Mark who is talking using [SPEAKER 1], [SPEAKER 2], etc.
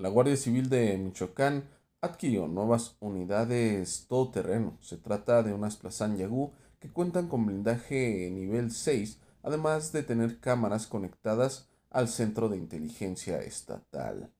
[SPEAKER 1] La Guardia Civil de Michoacán adquirió nuevas unidades todoterreno. Se trata de unas Plazan Yagú que cuentan con blindaje nivel 6, además de tener cámaras conectadas al centro de inteligencia estatal.